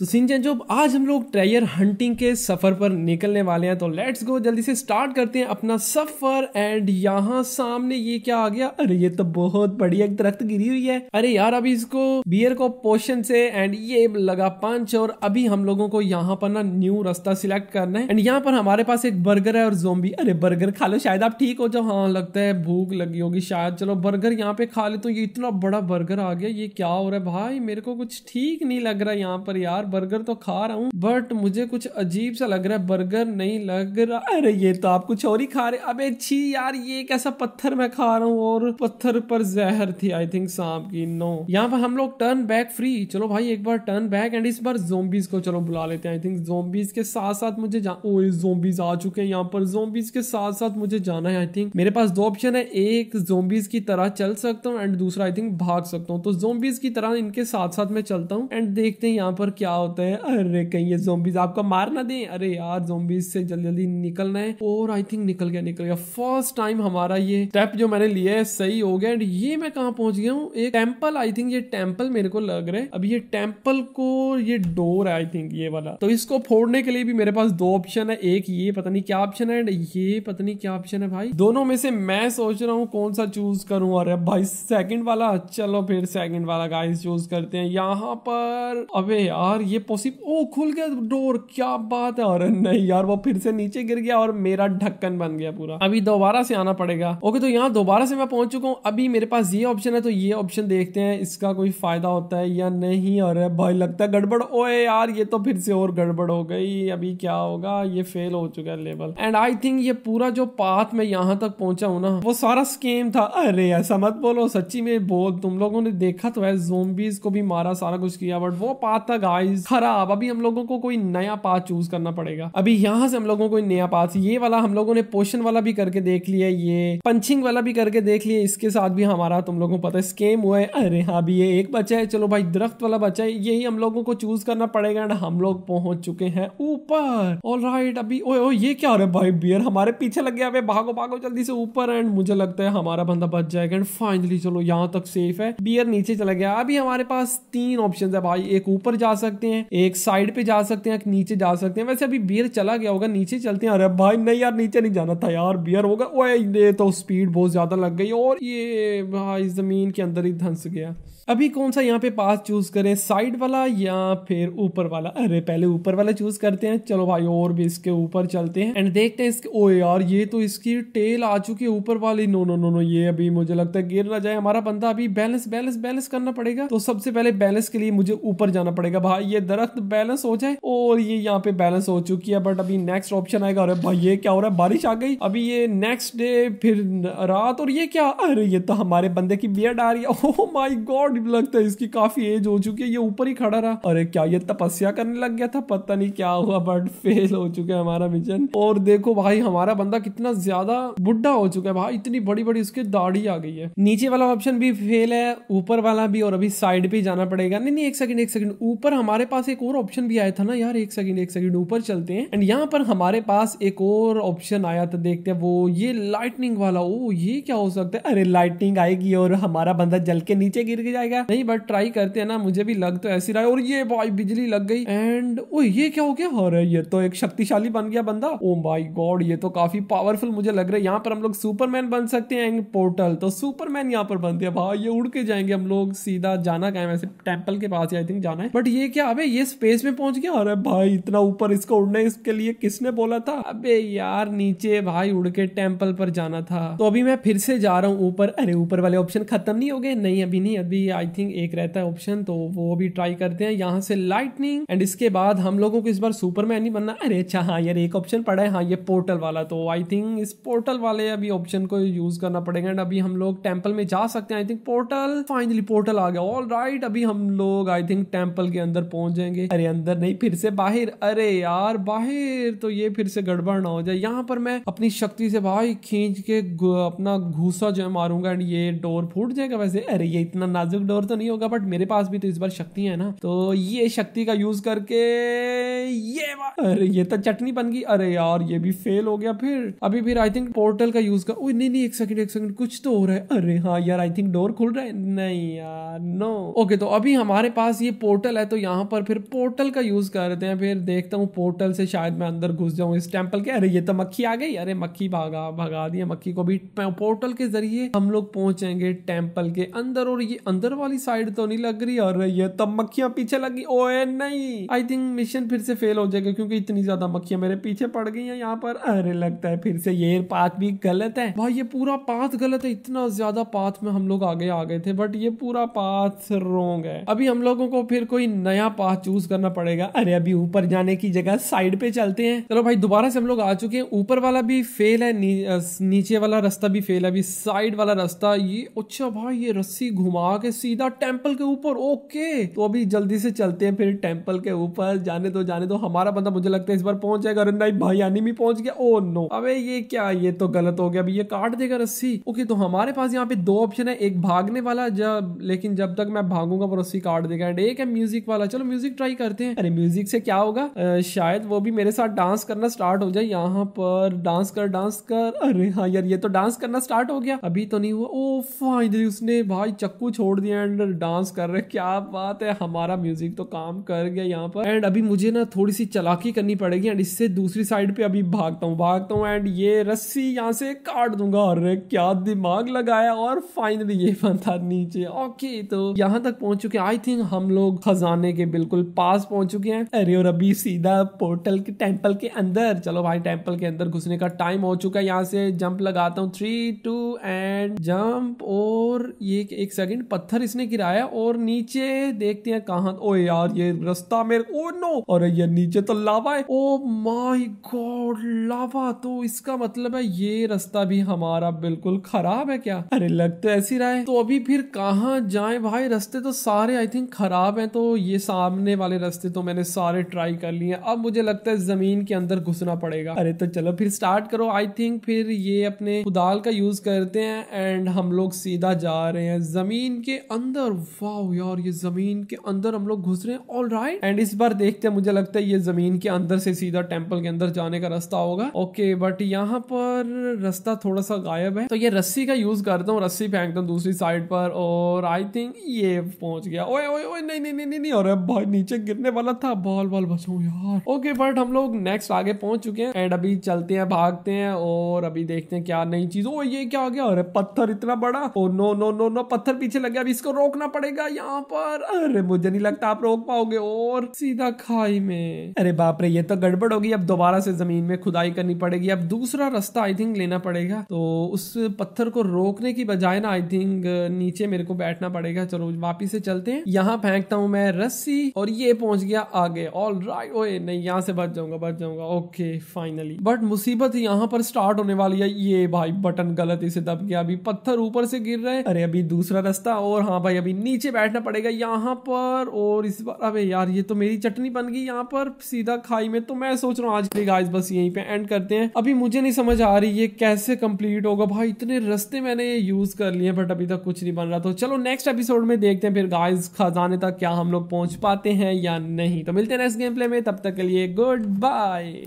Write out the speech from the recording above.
तो सिंचन जो आज हम लोग ट्रेयर हंटिंग के सफर पर निकलने वाले हैं तो लेट्स गो जल्दी से स्टार्ट करते हैं अपना सफर एंड यहाँ सामने ये क्या आ गया अरे ये तो बहुत बढ़िया एक दरख्त गिरी हुई है अरे यार अभी इसको बियर को पोशन से एंड ये लगा पंच और अभी हम लोगों को यहाँ पर ना न्यू रास्ता सिलेक्ट करना है एंड यहाँ पर हमारे पास एक बर्गर है और जोम्बी अरे बर्गर खा लो शायद आप ठीक हो जाओ हाँ लगता है भूख लगी होगी शायद चलो बर्गर यहाँ पे खा ले तो ये इतना बड़ा बर्गर आ गया ये क्या हो रहा है भाई मेरे को कुछ ठीक नहीं लग रहा है यहाँ पर यार बर्गर तो खा रहा हूँ बट मुझे कुछ अजीब सा लग रहा है बर्गर नहीं लग रहा अरे ये तो आप कुछ और ही खा रहे अबे छी यार ये कैसा पत्थर मैं खा रहा हूँ और पत्थर पर जहर थी आई थिंक सांप की नो यहाँ पर हम लोग टर्न बैक फ्री चलो भाई एक बार टर्न बैक एंड इस बार जोम्बिस को चलो बुला लेते हैं आई थिंक जोम्बिस के साथ साथ मुझे ओ जोम्बिस आ चुके हैं यहाँ पर जोम्बिस के साथ साथ मुझे जाना है आई थिंक मेरे पास दो ऑप्शन है एक जोम्बिस की तरह चल सकता हूँ एंड दूसरा आई थिंक भाग सकता हूँ तो जोम्बिस की तरह इनके साथ साथ मैं चलता हूँ एंड देखते हैं यहाँ पर क्या क्या होता है अरे कहीं ये जोम्बिस आपको मार ना दे अरे यार जोम्बिस से जल्दी जल्दी निकलना है और आई थिंक निकल गया निकल गया फर्स्ट टाइम हमारा ये स्टेप जो मैंने लिया है सही हो गया एंड ये मैं कहा पहुंच गया हूँ एक टेम्पल आई थिंक ये टेम्पल मेरे को लग रहा है अभी ये टेम्पल को ये डोर है आई थिंक ये वाला तो इसको फोड़ने के लिए भी मेरे पास दो ऑप्शन है एक ये पता नहीं क्या ऑप्शन है एंड ये पता नहीं क्या ऑप्शन है भाई दोनों में से मैं सोच रहा हूँ कौन सा चूज करूँ अरे भाई सेकंड वाला चलो फिर सेकंड वाला गाइस चूज करते हैं यहाँ पर अबे यार ये पॉसिबल ओ खुल गया डोर क्या बात है अरे नहीं यार वो फिर से नीचे गिर गया और मेरा ढक्कन बन गया पूरा अभी दोबारा से आना पड़ेगा ओके तो यहाँ दोबारा से मैं पहुंच चुका हूँ अभी मेरे पास ये ऑप्शन है तो ये ऑप्शन देखते हैं इसका कोई फायदा होता है या नहीं अरे भाई लगता है गड़बड़ ओए यार ये तो फिर से और गड़बड़ हो गई अभी क्या होगा ये फेल हो चुका है लेवल एंड आई थिंक ये पूरा जो पाथ मैं यहाँ तक पहुंचा हूँ ना वो सारा स्केम था अरे ऐसा मत बोलो सच्ची में बोल तुम लोगों ने देखा तो है जोम्बीज को भी मारा सारा कुछ किया बट वो पाथ था गाइस चॉइस खराब अभी हम लोगों को कोई नया पाथ चूज करना पड़ेगा अभी यहाँ से हम लोगों को नया पाथ ये वाला हम लोगों ने पोशन वाला भी करके देख लिया ये पंचिंग वाला भी करके देख लिया इसके साथ भी हमारा तुम लोगों को पता है स्केम हुआ है अरे हाँ भी ये एक बचा है चलो भाई दरख्त वाला बचा है यही हम लोगों को चूज करना पड़ेगा एंड हम लोग पहुंच चुके हैं ऊपर ऑल राइट अभी ओ ओ ये क्या हो रहा है भाई बियर हमारे पीछे लग गया भागो भागो जल्दी से ऊपर एंड मुझे लगता है हमारा बंदा बच जाएगा एंड फाइनली चलो यहाँ तक सेफ है बियर नीचे चला गया अभी हमारे पास तीन ऑप्शन है भाई एक ऊपर जा सकते सकते हैं एक साइड पे जा सकते हैं नीचे जा सकते हैं वैसे अभी बियर चला गया होगा नीचे चलते हैं अरे भाई नहीं यार नीचे नहीं जाना था यार बियर होगा ये तो स्पीड बहुत ज्यादा लग गई और ये भाई जमीन के अंदर ही धंस गया अभी कौन सा यहाँ पे पास चूज करें साइड वाला या फिर ऊपर वाला अरे पहले ऊपर वाला चूज करते हैं चलो भाई और भी इसके ऊपर चलते हैं एंड देखते हैं इसके ओए यार ये तो इसकी टेल आ चुकी है ऊपर वाली नो नो नो नो ये अभी मुझे लगता है गिर ना जाए हमारा बंदा अभी बैलेंस बैलेंस बैलेंस करना पड़ेगा तो सबसे पहले बैलेंस के लिए मुझे ऊपर जाना पड़ेगा भाई ये दरख्त बैलेंस हो जाए और ये यहाँ पे बैलेंस हो चुकी है बट अभी नेक्स्ट ऑप्शन आएगा अरे भाई ये क्या हो रहा है बारिश आ गई अभी ये नेक्स्ट डे फिर रात और ये क्या अरे ये तो हमारे बंदे की बियड आ रही है ओह माई गॉड लगता है इसकी काफी एज हो चुकी है ये ऊपर ही खड़ा रहा अरे क्या ये तपस्या करने लग गया था पता नहीं क्या हुआ बट फेल हो चुका है हमारा मिशन और देखो भाई हमारा बंदा कितना ज्यादा बुढ़ा हो चुका है भाई इतनी बड़ी बड़ी उसकी दाढ़ी आ गई है नीचे वाला ऑप्शन भी फेल है ऊपर वाला भी और अभी साइड पे जाना पड़ेगा नहीं नहीं एक सेकंड एक सेकंड ऊपर हमारा हमारे पास एक और ऑप्शन भी आया था ना यार एक सेकंड एक सेकंड ऊपर चलते हैं एंड यहाँ पर हमारे पास एक और ऑप्शन आया था देखते हैं वो ये लाइटनिंग वाला ओ ये क्या हो सकता है अरे लाइटनिंग आएगी और हमारा बंदा जल के नीचे गिर जाएगा नहीं बट ट्राई करते हैं ना मुझे भी लग तो ऐसी रहा और ये भाई बिजली लग गई एंड ओ ये क्या हो गया अरे ये तो एक शक्तिशाली बन गया बंदा ओ माई गॉड ये तो काफी पावरफुल मुझे लग रहा है यहाँ पर हम लोग सुपरमैन बन सकते हैं पोर्टल तो सुपरमैन यहाँ पर बनते हैं भाई ये उड़ के जाएंगे हम लोग सीधा जाना क्या वैसे टेम्पल के पास आई थिंक जाना है बट ये क्या अबे ये स्पेस में पहुंच गया अरे भाई इतना ऊपर इसको उड़ने इसके लिए किसने बोला था अबे यार नीचे भाई उड़ के टेम्पल पर जाना था तो अभी मैं फिर से जा रहा हूँ ऊपर अरे ऊपर वाले ऑप्शन खत्म नहीं हो गए नहीं अभी नहीं अभी आई थिंक एक रहता है ऑप्शन तो वो अभी ट्राई करते हैं यहाँ से लाइटनिंग एंड इसके बाद हम लोगों को इस बार सुपरमैन ही बनना अरे अच्छा हाँ यार एक ऑप्शन पड़ा है हाँ ये पोर्टल वाला तो आई थिंक इस पोर्टल वाले अभी ऑप्शन को यूज करना पड़ेगा एंड अभी हम लोग टेम्पल में जा सकते हैं I think portal finally portal आ गया ऑल राइट अभी हम लोग आई थिंक टेम्पल के अंदर पहुंच जाएंगे अरे अंदर नहीं फिर से बाहर अरे यार बाहर तो ये फिर से गड़बड़ ना हो जाए यहाँ पर मैं अपनी शक्ति से भाई खींच के अपना घूसा जो है मारूंगा एंड ये डोर फूट जाएगा वैसे अरे ये इतना नाजुक डोर तो नहीं होगा बट मेरे पास भी तो इस बार शक्ति है ना तो ये शक्ति का यूज करके ये अरे ये तो चटनी बन गई अरे यार ये भी फेल हो गया फिर अभी फिर आई थिंक पोर्टल का यूज कर ओ नहीं नहीं एक सेकंड एक सेकंड कुछ तो हो रहा है अरे हाँ यार आई थिंक डोर खुल रहा है नहीं यार नो ओके तो अभी हमारे पास ये पोर्टल है तो यहाँ पर फिर पोर्टल का यूज़ करते हैं फिर देखता हूँ पोर्टल से शायद मैं अंदर घुस जाऊँ इस टेम्पल के अरे ये तो मक्खी आ गई अरे मक्खी भागा भगा दिया मक्खी को भी पोर्टल के जरिए हम लोग पहुंचेंगे टेम्पल के अंदर और ये अंदर वाली साइड तो नहीं लग रही अरे ये तब तो मक्खियां पीछे लगी ओए नहीं आई थिंक मिशन फिर से फेल हो जाएगा क्योंकि इतनी ज्यादा मक्खियां मेरे पीछे पड़ गई हैं यहाँ पर अरे लगता है फिर से ये पाथ भी गलत है भाई ये पूरा पाथ गलत है इतना ज्यादा पाथ में हम लोग आगे आ गए थे बट ये पूरा पाथ रोंग है अभी हम लोगों को फिर कोई नया पाथ चूज करना पड़ेगा अरे अभी ऊपर जाने की जगह साइड पे चलते हैं चलो भाई दोबारा से हम लोग आ चुके हैं ऊपर वाला भी फेल है नी, नीचे वाला रास्ता भी फेल है अभी साइड वाला रास्ता ये अच्छा भाई ये रस्सी घुमा के सीधा टेम्पल के ऊपर ओके तो अभी जल्दी से चलते हैं फिर टेम्पल के ऊपर जाने दो जाने दो हमारा बंदा मुझे लगता है इस बार पहुंच जाएगा अरे नहीं भाई यानी भी पहुंच गया ओ oh, नो अबे ये क्या ये तो गलत हो गया अभी ये काट देगा रस्सी ओके तो हमारे पास यहाँ पे दो ऑप्शन है एक भागने वाला जब लेकिन जब तक मैं भागूंगा वो रस्सी काट देगा एंड एक है म्यूजिक वाला चलो म्यूजिक ट्राई करते हैं अरे म्यूजिक से क्या होगा आ, शायद वो भी मेरे साथ डांस करना स्टार्ट हो जाए यहाँ पर डांस कर डांस कर अरे हाँ यार ये तो डांस करना स्टार्ट हो गया अभी तो नहीं हुआ ओ फाइनली उसने भाई चक्कू छोड़ दिया एंड डांस कर रहे क्या बात है हमारा म्यूजिक तो काम कर गया यहाँ पर एंड अभी मुझे ना थोड़ी सी चलाकी करनी पड़ेगी एंड इससे दूसरी साइड पे अभी भागता हूँ भागता हूँ एंड ये रस्सी यहाँ से काट दूंगा अरे क्या दिमाग लगाया और फाइनली ये बंदा नीचे ओके तो यहाँ तक पहुंच चुके आई थिंक हम लोग खजाने के बिल्कुल पास पहुंच चुके हैं अरे और अभी सीधा पोर्टल के टेंपल के अंदर चलो भाई टेंपल के अंदर घुसने का टाइम हो चुका है यहाँ से जंप लगाता हूँ थ्री टू एंड जंप और ये एक एक सेकंड पत्थर इसने गिराया और नीचे देखते हैं कहा ओ यार ये रास्ता मेरे ओ नो और ये नीचे तो लावा है ओ माई गॉड लावा तो इसका मतलब है ये रास्ता भी हमारा बिल्कुल खराब है क्या अरे लग तो ऐसी राय तो अभी फिर कहा जाए भाई रास्ते तो सारे आई थिंक खराब है तो ये सामने वाले रास्ते तो मैंने सारे ट्राई कर लिए अब मुझे लगता है ज़मीन के अंदर घुसना पड़ेगा अरे तो चलो फिर स्टार्ट करो आई थिंक फिर ये अपने कुदाल का यूज़ करते हैं एंड हम लोग सीधा जा रहे हैं ज़मीन के अंदर वाह यार ये ज़मीन के अंदर हम लोग घुस रहे हैं ऑल राइट एंड इस बार देखते हैं मुझे लगता है ये ज़मीन के अंदर से सीधा टेम्पल के अंदर जाने का रास्ता होगा ओके बट यहाँ पर रास्ता थोड़ा सा गायब है तो ये रस्सी का यूज़ करता हूँ रस्सी फेंकता हूँ दूसरी साइड पर और आई थिंक ये पहुंच गया ओए ओए ओए नहीं नहीं नहीं नहीं अरे भाई नीचे गिरने वाला था बॉल बॉल बचू यार ओके बट हम लोग नेक्स्ट आगे पहुंच चुके हैं एंड अभी चलते हैं भागते हैं और अभी देखते हैं क्या नई चीज ओ ये क्या आ गया अरे पत्थर इतना बड़ा oh no no no no पत्थर पीछे लग गया अभी इसको रोकना पड़ेगा यहाँ पर अरे मुझे नहीं लगता आप रोक पाओगे और सीधा खाई में अरे बाप रे ये तो गड़बड़ होगी अब दोबारा से जमीन में खुदाई करनी पड़ेगी अब दूसरा रास्ता आई थिंक लेना पड़ेगा तो उस पत्थर को रोकने की बजाय ना आई थिंक नीचे मेरे को बैठना पड़ेगा चलो वापिस से चलते हैं यहाँ फेंकता हूँ मैं रस्सी दी और ये पहुंच गया आगे ऑल राइट ओए नहीं यहाँ से बच जाऊंगा बच जाऊंगा ओके फाइनली बट मुसीबत यहाँ पर स्टार्ट होने वाली है ये भाई बटन गलत इसे दब गया अभी पत्थर ऊपर से गिर रहे अरे अभी दूसरा रास्ता और हाँ भाई अभी नीचे बैठना पड़ेगा यहाँ पर और इस बार अबे यार ये तो मेरी चटनी बन गई यहाँ पर सीधा खाई में तो मैं सोच रहा हूँ आज के गाइस बस यहीं पे एंड करते हैं अभी मुझे नहीं समझ आ रही ये कैसे कंप्लीट होगा भाई इतने रास्ते मैंने ये यूज कर लिए बट अभी तक कुछ नहीं बन रहा तो चलो नेक्स्ट एपिसोड में देखते हैं फिर गाइस खजाने तक क्या हम लोग पहुंच पाए पाते हैं या नहीं तो मिलते हैं नेक्स्ट गेम प्ले में तब तक के लिए गुड बाय